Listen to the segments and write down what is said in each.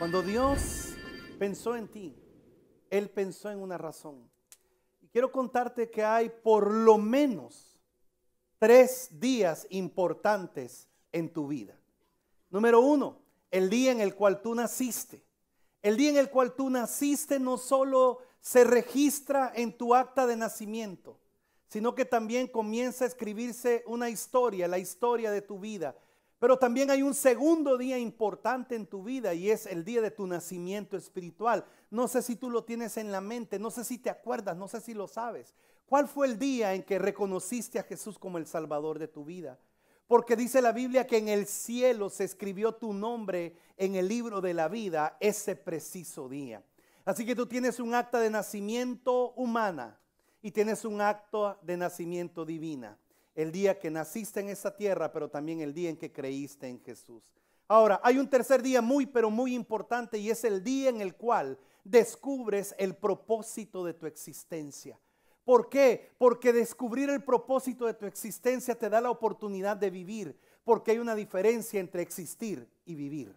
Cuando Dios pensó en ti, Él pensó en una razón. Y quiero contarte que hay por lo menos tres días importantes en tu vida. Número uno, el día en el cual tú naciste. El día en el cual tú naciste no solo se registra en tu acta de nacimiento, sino que también comienza a escribirse una historia, la historia de tu vida, pero también hay un segundo día importante en tu vida y es el día de tu nacimiento espiritual. No sé si tú lo tienes en la mente, no sé si te acuerdas, no sé si lo sabes. ¿Cuál fue el día en que reconociste a Jesús como el Salvador de tu vida? Porque dice la Biblia que en el cielo se escribió tu nombre en el libro de la vida ese preciso día. Así que tú tienes un acta de nacimiento humana y tienes un acto de nacimiento divina el día que naciste en esta tierra, pero también el día en que creíste en Jesús. Ahora, hay un tercer día muy, pero muy importante y es el día en el cual descubres el propósito de tu existencia. ¿Por qué? Porque descubrir el propósito de tu existencia te da la oportunidad de vivir, porque hay una diferencia entre existir y vivir.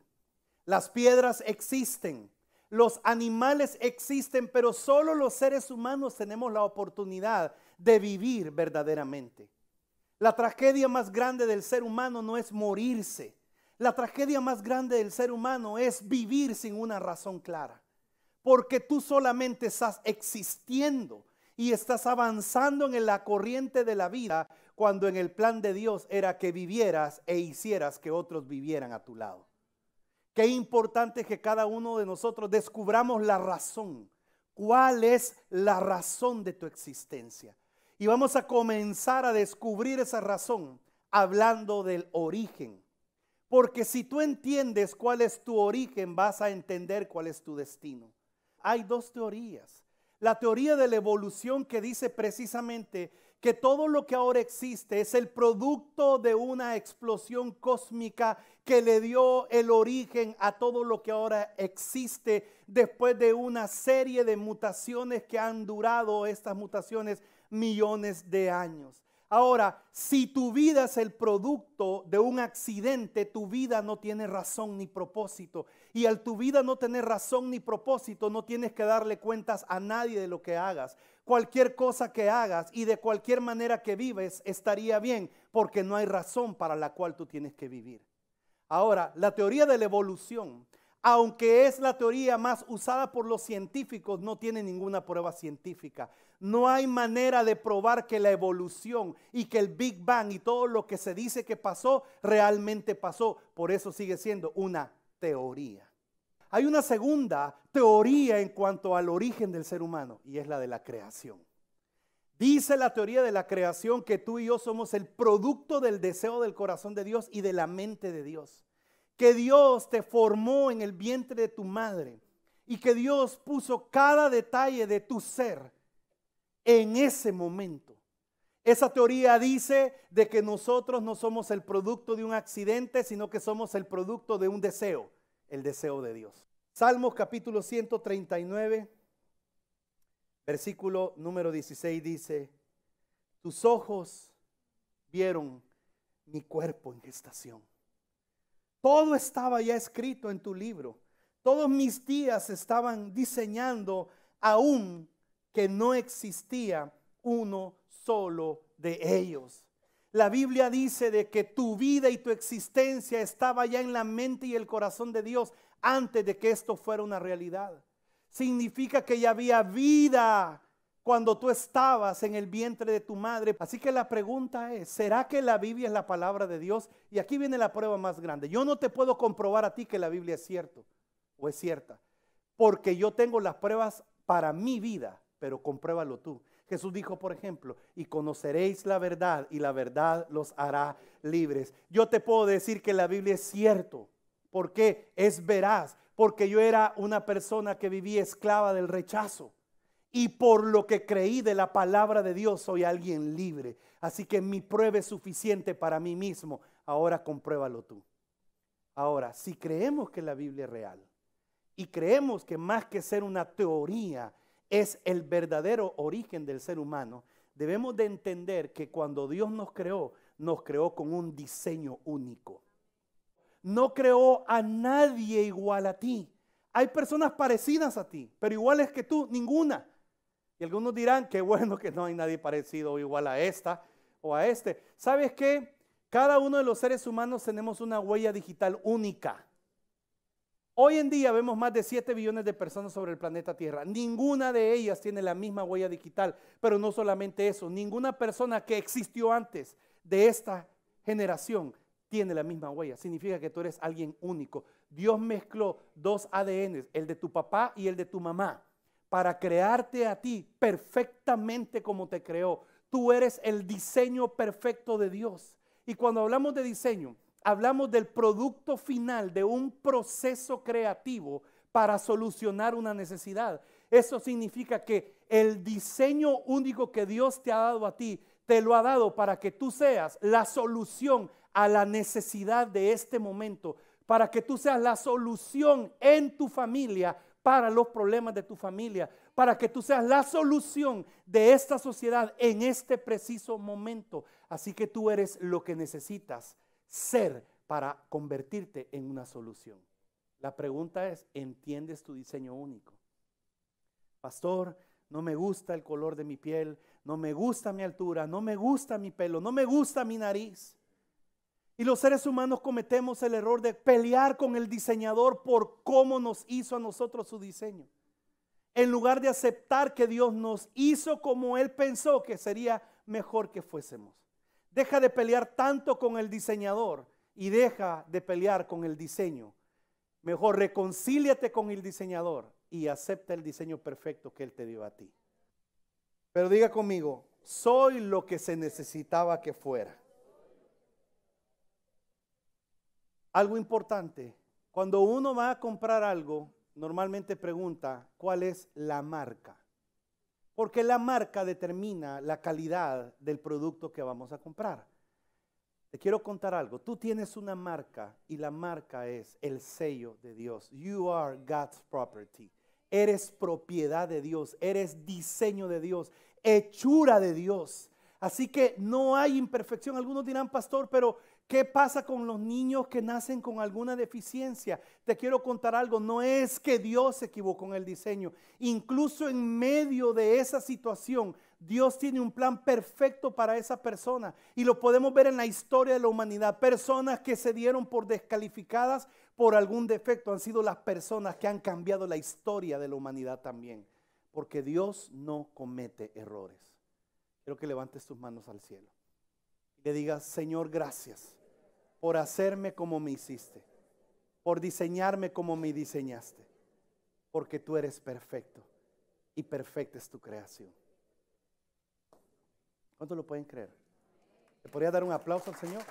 Las piedras existen, los animales existen, pero solo los seres humanos tenemos la oportunidad de vivir verdaderamente. La tragedia más grande del ser humano no es morirse. La tragedia más grande del ser humano es vivir sin una razón clara. Porque tú solamente estás existiendo y estás avanzando en la corriente de la vida cuando en el plan de Dios era que vivieras e hicieras que otros vivieran a tu lado. Qué importante que cada uno de nosotros descubramos la razón. ¿Cuál es la razón de tu existencia? Y vamos a comenzar a descubrir esa razón hablando del origen. Porque si tú entiendes cuál es tu origen, vas a entender cuál es tu destino. Hay dos teorías. La teoría de la evolución que dice precisamente que todo lo que ahora existe es el producto de una explosión cósmica que le dio el origen a todo lo que ahora existe después de una serie de mutaciones que han durado estas mutaciones millones de años. Ahora, si tu vida es el producto de un accidente, tu vida no tiene razón ni propósito. Y al tu vida no tener razón ni propósito, no tienes que darle cuentas a nadie de lo que hagas. Cualquier cosa que hagas y de cualquier manera que vives estaría bien, porque no hay razón para la cual tú tienes que vivir. Ahora, la teoría de la evolución, aunque es la teoría más usada por los científicos, no tiene ninguna prueba científica. No hay manera de probar que la evolución y que el Big Bang y todo lo que se dice que pasó realmente pasó. Por eso sigue siendo una teoría. Hay una segunda teoría en cuanto al origen del ser humano y es la de la creación. Dice la teoría de la creación que tú y yo somos el producto del deseo del corazón de Dios y de la mente de Dios. Que Dios te formó en el vientre de tu madre y que Dios puso cada detalle de tu ser en ese momento esa teoría dice de que nosotros no somos el producto de un accidente, sino que somos el producto de un deseo, el deseo de Dios. Salmos capítulo 139, versículo número 16 dice, tus ojos vieron mi cuerpo en gestación. Todo estaba ya escrito en tu libro. Todos mis días estaban diseñando aún que no existía uno solo de ellos. La Biblia dice de que tu vida y tu existencia estaba ya en la mente y el corazón de Dios antes de que esto fuera una realidad. Significa que ya había vida cuando tú estabas en el vientre de tu madre. Así que la pregunta es, ¿será que la Biblia es la palabra de Dios? Y aquí viene la prueba más grande. Yo no te puedo comprobar a ti que la Biblia es cierto o es cierta, porque yo tengo las pruebas para mi vida, pero compruébalo tú. Jesús dijo, por ejemplo, y conoceréis la verdad y la verdad los hará libres. Yo te puedo decir que la Biblia es cierto, porque es veraz, porque yo era una persona que vivía esclava del rechazo. Y por lo que creí de la palabra de Dios, soy alguien libre. Así que mi prueba es suficiente para mí mismo. Ahora compruébalo tú. Ahora, si creemos que la Biblia es real y creemos que más que ser una teoría, es el verdadero origen del ser humano, debemos de entender que cuando Dios nos creó, nos creó con un diseño único. No creó a nadie igual a ti. Hay personas parecidas a ti, pero iguales que tú, ninguna. Y algunos dirán, qué bueno que no hay nadie parecido o igual a esta o a este. ¿Sabes qué? Cada uno de los seres humanos tenemos una huella digital única. Hoy en día vemos más de 7 billones de personas sobre el planeta Tierra. Ninguna de ellas tiene la misma huella digital, pero no solamente eso, ninguna persona que existió antes de esta generación tiene la misma huella. Significa que tú eres alguien único. Dios mezcló dos ADN, el de tu papá y el de tu mamá, para crearte a ti perfectamente como te creó. Tú eres el diseño perfecto de Dios. Y cuando hablamos de diseño, hablamos del producto final de un proceso creativo para solucionar una necesidad. Eso significa que el diseño único que Dios te ha dado a ti, te lo ha dado para que tú seas la solución a la necesidad de este momento, para que tú seas la solución en tu familia para los problemas de tu familia, para que tú seas la solución de esta sociedad en este preciso momento. Así que tú eres lo que necesitas ser para convertirte en una solución. La pregunta es, ¿entiendes tu diseño único? Pastor, no me gusta el color de mi piel, no me gusta mi altura, no me gusta mi pelo, no me gusta mi nariz. Y los seres humanos cometemos el error de pelear con el diseñador por cómo nos hizo a nosotros su diseño. En lugar de aceptar que Dios nos hizo como Él pensó que sería mejor que fuésemos. Deja de pelear tanto con el diseñador y deja de pelear con el diseño. Mejor reconcíliate con el diseñador y acepta el diseño perfecto que él te dio a ti. Pero diga conmigo, soy lo que se necesitaba que fuera. Algo importante, cuando uno va a comprar algo, normalmente pregunta, ¿cuál es la marca? Porque la marca determina la calidad del producto que vamos a comprar. Te quiero contar algo. Tú tienes una marca y la marca es el sello de Dios. You are God's property. Eres propiedad de Dios, eres diseño de Dios, hechura de Dios. Así que no hay imperfección. Algunos dirán, pastor, pero ¿Qué pasa con los niños que nacen con alguna deficiencia? Te quiero contar algo, no es que Dios se equivocó en el diseño. Incluso en medio de esa situación, Dios tiene un plan perfecto para esa persona. Y lo podemos ver en la historia de la humanidad. Personas que se dieron por descalificadas por algún defecto han sido las personas que han cambiado la historia de la humanidad también. Porque Dios no comete errores. Quiero que levantes tus manos al cielo le digas, Señor, gracias por hacerme como me hiciste, por diseñarme como me diseñaste, porque tú eres perfecto y perfecta es tu creación. ¿Cuánto lo pueden creer? ¿Le podría dar un aplauso al Señor?